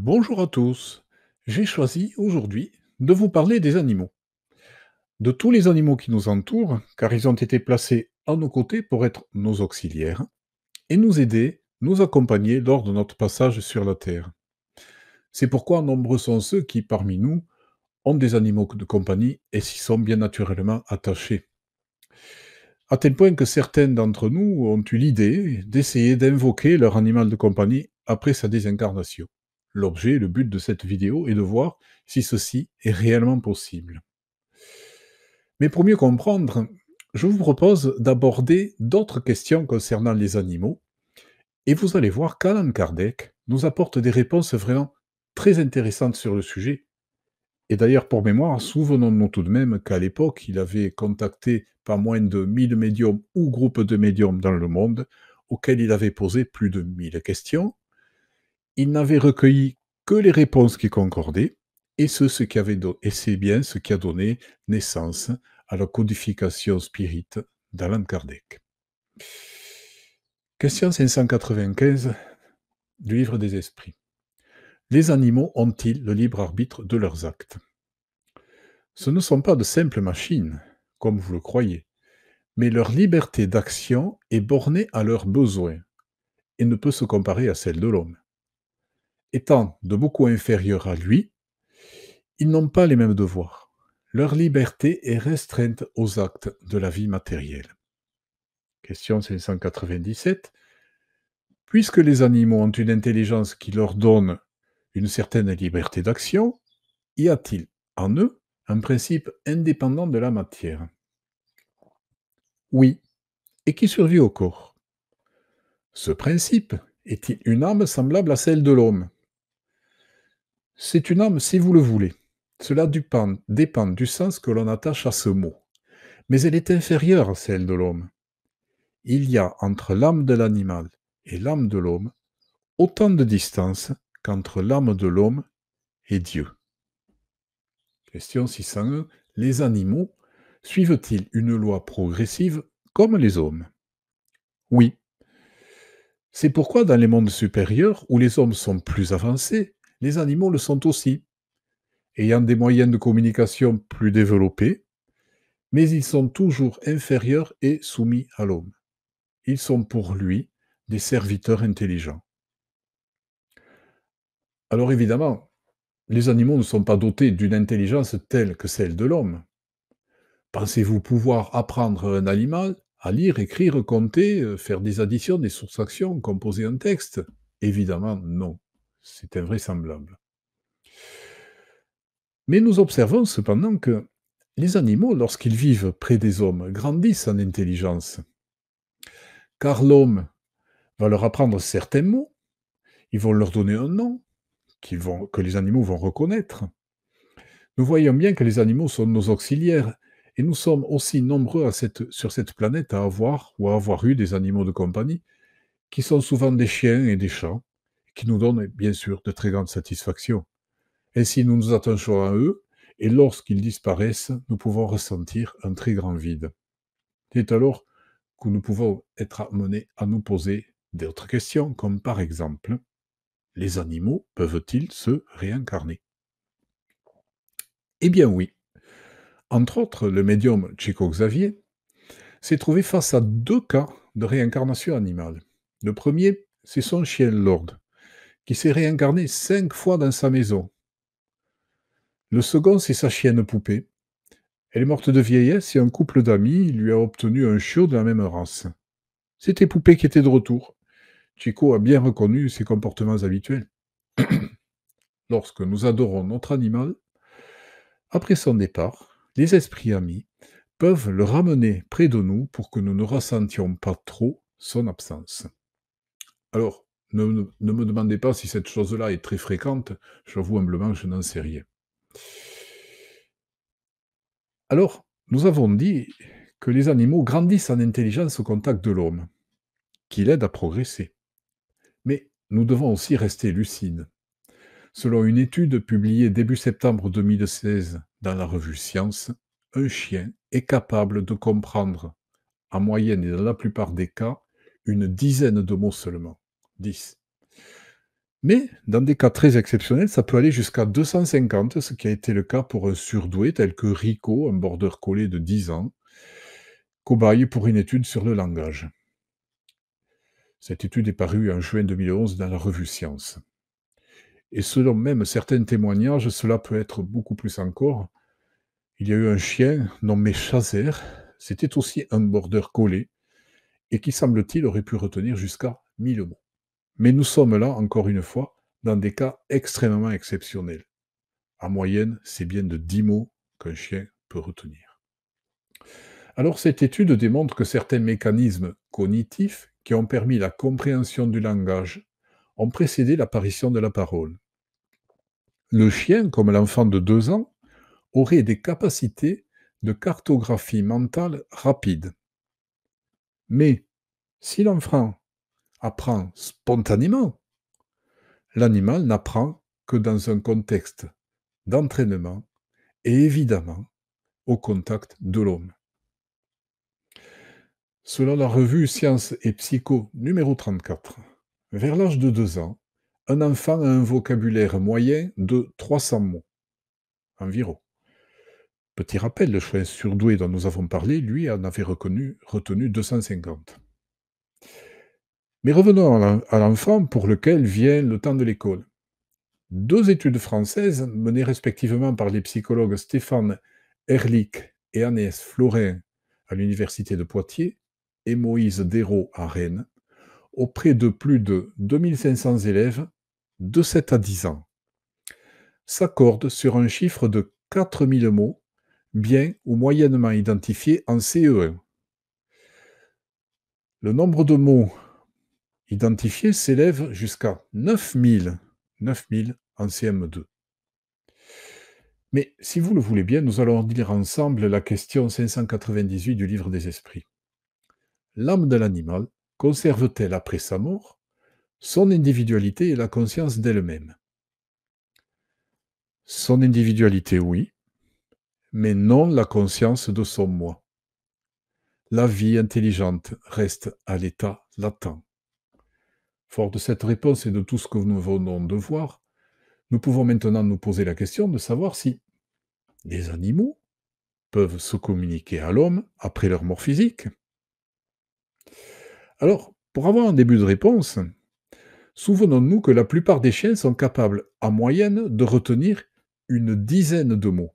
Bonjour à tous. J'ai choisi aujourd'hui de vous parler des animaux. De tous les animaux qui nous entourent, car ils ont été placés à nos côtés pour être nos auxiliaires et nous aider, nous accompagner lors de notre passage sur la Terre. C'est pourquoi nombreux sont ceux qui, parmi nous, ont des animaux de compagnie et s'y sont bien naturellement attachés. À tel point que certains d'entre nous ont eu l'idée d'essayer d'invoquer leur animal de compagnie après sa désincarnation l'objet, le but de cette vidéo est de voir si ceci est réellement possible. Mais pour mieux comprendre, je vous propose d'aborder d'autres questions concernant les animaux, et vous allez voir qu'Alan Kardec nous apporte des réponses vraiment très intéressantes sur le sujet. Et d'ailleurs, pour mémoire, souvenons-nous tout de même qu'à l'époque, il avait contacté pas moins de 1000 médiums ou groupes de médiums dans le monde, auxquels il avait posé plus de 1000 questions, il n'avait recueilli que les réponses qui concordaient, et c'est ce qui avait et c'est bien ce qui a donné naissance à la codification spirite d'Alan Kardec. Question 595 du livre des esprits. Les animaux ont-ils le libre arbitre de leurs actes Ce ne sont pas de simples machines, comme vous le croyez, mais leur liberté d'action est bornée à leurs besoins et ne peut se comparer à celle de l'homme étant de beaucoup inférieurs à lui, ils n'ont pas les mêmes devoirs. Leur liberté est restreinte aux actes de la vie matérielle. Question 597. Puisque les animaux ont une intelligence qui leur donne une certaine liberté d'action, y a-t-il en eux un principe indépendant de la matière Oui, et qui survit au corps. Ce principe est-il une âme semblable à celle de l'homme c'est une âme si vous le voulez. Cela dépend, dépend du sens que l'on attache à ce mot. Mais elle est inférieure à celle de l'homme. Il y a entre l'âme de l'animal et l'âme de l'homme autant de distance qu'entre l'âme de l'homme et Dieu. Question 601. Les animaux suivent-ils une loi progressive comme les hommes Oui. C'est pourquoi dans les mondes supérieurs, où les hommes sont plus avancés, les animaux le sont aussi, ayant des moyens de communication plus développés, mais ils sont toujours inférieurs et soumis à l'homme. Ils sont pour lui des serviteurs intelligents. Alors évidemment, les animaux ne sont pas dotés d'une intelligence telle que celle de l'homme. Pensez-vous pouvoir apprendre un animal à lire, écrire, compter, euh, faire des additions, des soustractions, composer un texte Évidemment non. C'est invraisemblable. Mais nous observons cependant que les animaux, lorsqu'ils vivent près des hommes, grandissent en intelligence. Car l'homme va leur apprendre certains mots, ils vont leur donner un nom vont, que les animaux vont reconnaître. Nous voyons bien que les animaux sont nos auxiliaires et nous sommes aussi nombreux sur cette planète à avoir ou à avoir eu des animaux de compagnie qui sont souvent des chiens et des chats, qui nous donnent bien sûr de très grandes satisfactions. Ainsi, nous nous attachons à eux, et lorsqu'ils disparaissent, nous pouvons ressentir un très grand vide. C'est alors que nous pouvons être amenés à nous poser d'autres questions, comme par exemple, les animaux peuvent-ils se réincarner Eh bien oui. Entre autres, le médium Chico Xavier s'est trouvé face à deux cas de réincarnation animale. Le premier, c'est son chien Lord, qui s'est réincarné cinq fois dans sa maison. Le second, c'est sa chienne poupée. Elle est morte de vieillesse et un couple d'amis lui a obtenu un chiot de la même race. C'était Poupée qui était de retour. Chico a bien reconnu ses comportements habituels. Lorsque nous adorons notre animal, après son départ, les esprits amis peuvent le ramener près de nous pour que nous ne ressentions pas trop son absence. Alors, ne, me demandez pas si cette chose-là est très fréquente, j'avoue humblement, que je n'en sais rien. Alors, nous avons dit que les animaux grandissent en intelligence au contact de l'homme, qui l'aide à progresser. Mais nous devons aussi rester lucides. Selon une étude publiée début septembre 2016 dans la revue Science, un chien est capable de comprendre, en moyenne et dans la plupart des cas, une dizaine de mots seulement. 10. Mais dans des cas très exceptionnels, ça peut aller jusqu'à 250, ce qui a été le cas pour un surdoué tel que Rico, un border collé de 10 ans, cobaye pour une étude sur le langage. Cette étude est parue en juin 2011 dans la revue Science. Et selon même certains témoignages, cela peut être beaucoup plus encore. Il y a eu un chien nommé Chazer, c'était aussi un border collé, et qui semble-t-il aurait pu retenir jusqu'à 1000 mots. Mais nous sommes là, encore une fois, dans des cas extrêmement exceptionnels. En moyenne, c'est bien de 10 mots qu'un chien peut retenir. Alors cette étude démontre que certains mécanismes cognitifs qui ont permis la compréhension du langage ont précédé l'apparition de la parole. Le chien, comme l'enfant de 2 ans, aurait des capacités de cartographie mentale rapide. Mais si l'enfant apprend spontanément. L'animal n'apprend que dans un contexte d'entraînement et évidemment au contact de l'homme. Selon la revue Science et Psycho numéro 34, vers l'âge de 2 ans, un enfant a un vocabulaire moyen de 300 mots environ. Petit rappel, le chien surdoué dont nous avons parlé, lui, en avait reconnu, retenu 250. Mais revenons à l'enfant pour lequel vient le temps de l'école. Deux études françaises, menées respectivement par les psychologues Stéphane Erlich et Agnès Florin à l'université de Poitiers et Moïse Dérault à Rennes, auprès de plus de 2500 élèves de 7 à 10 ans, s'accordent sur un chiffre de 4000 mots, bien ou moyennement identifiés en CE1. Le nombre de mots identifiés s'élève jusqu'à 9000, 9000 en CM2. Mais si vous le voulez bien, nous allons lire ensemble la question 598 du livre des esprits. L'âme de l'animal conserve-t-elle après sa mort son individualité et la conscience d'elle-même Son individualité, oui, mais non la conscience de son moi. La vie intelligente reste à l'état latent. Fort de cette réponse et de tout ce que nous venons de voir, nous pouvons maintenant nous poser la question de savoir si les animaux peuvent se communiquer à l'homme après leur mort physique. Alors, pour avoir un début de réponse, souvenons-nous que la plupart des chiens sont capables, en moyenne, de retenir une dizaine de mots.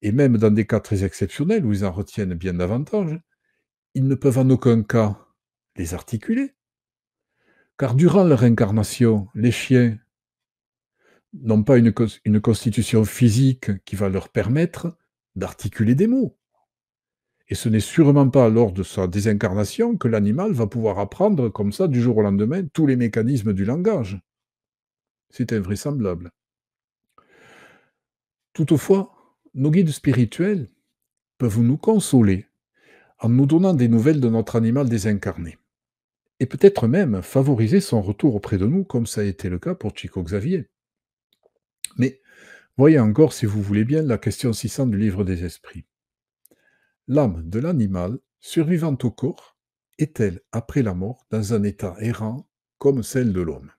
Et même dans des cas très exceptionnels où ils en retiennent bien davantage, ils ne peuvent en aucun cas les articuler, car durant leur incarnation, les chiens n'ont pas une, une constitution physique qui va leur permettre d'articuler des mots. Et ce n'est sûrement pas lors de sa désincarnation que l'animal va pouvoir apprendre comme ça du jour au lendemain tous les mécanismes du langage. C'est invraisemblable. Toutefois, nos guides spirituels peuvent nous consoler en nous donnant des nouvelles de notre animal désincarné et peut-être même favoriser son retour auprès de nous, comme ça a été le cas pour Chico Xavier. Mais voyez encore, si vous voulez bien, la question 600 du livre des esprits. L'âme de l'animal, survivante au corps, est-elle, après la mort, dans un état errant comme celle de l'homme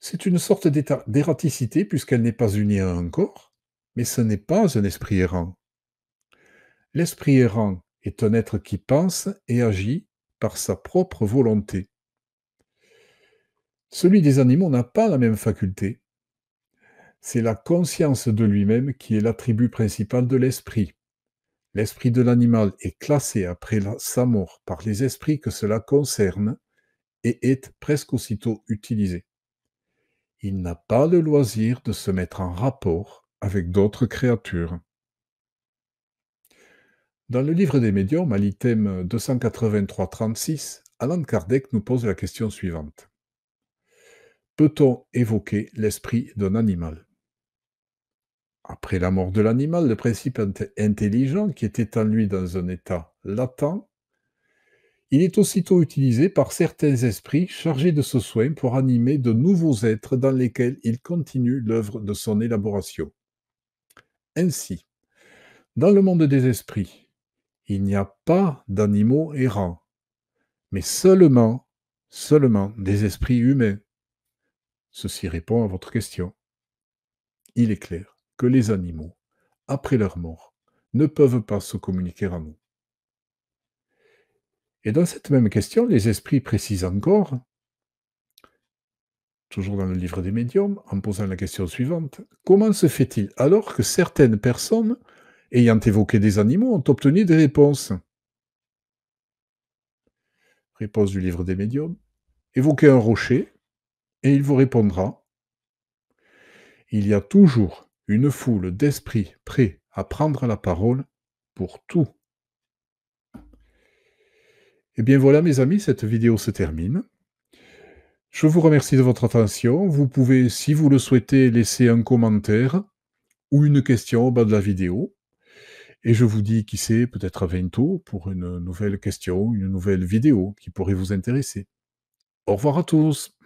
C'est une sorte d'ératicité puisqu'elle n'est pas unie à un corps, mais ce n'est pas un esprit errant. L'esprit errant est un être qui pense et agit par sa propre volonté. Celui des animaux n'a pas la même faculté. C'est la conscience de lui-même qui est l'attribut principal de l'esprit. L'esprit de l'animal est classé après sa mort par les esprits que cela concerne et est presque aussitôt utilisé. Il n'a pas le loisir de se mettre en rapport avec d'autres créatures. Dans le livre des médiums, à l'item 283-36, Alan Kardec nous pose la question suivante. Peut-on évoquer l'esprit d'un animal Après la mort de l'animal, le principe intelligent qui était en lui dans un état latent, il est aussitôt utilisé par certains esprits chargés de ce soin pour animer de nouveaux êtres dans lesquels il continue l'œuvre de son élaboration. Ainsi, dans le monde des esprits, il n'y a pas d'animaux errants, mais seulement, seulement des esprits humains. Ceci répond à votre question. Il est clair que les animaux, après leur mort, ne peuvent pas se communiquer à nous. Et dans cette même question, les esprits précisent encore, toujours dans le livre des médiums, en posant la question suivante, comment se fait-il alors que certaines personnes ayant évoqué des animaux ont obtenu des réponses. Réponse du livre des médiums. Évoquez un rocher et il vous répondra. Il y a toujours une foule d'esprits prêts à prendre la parole pour tout. Et eh bien voilà mes amis, cette vidéo se termine. Je vous remercie de votre attention. Vous pouvez, si vous le souhaitez, laisser un commentaire ou une question au bas de la vidéo. Et je vous dis, qui sait, peut-être à bientôt pour une nouvelle question, une nouvelle vidéo qui pourrait vous intéresser. Au revoir à tous.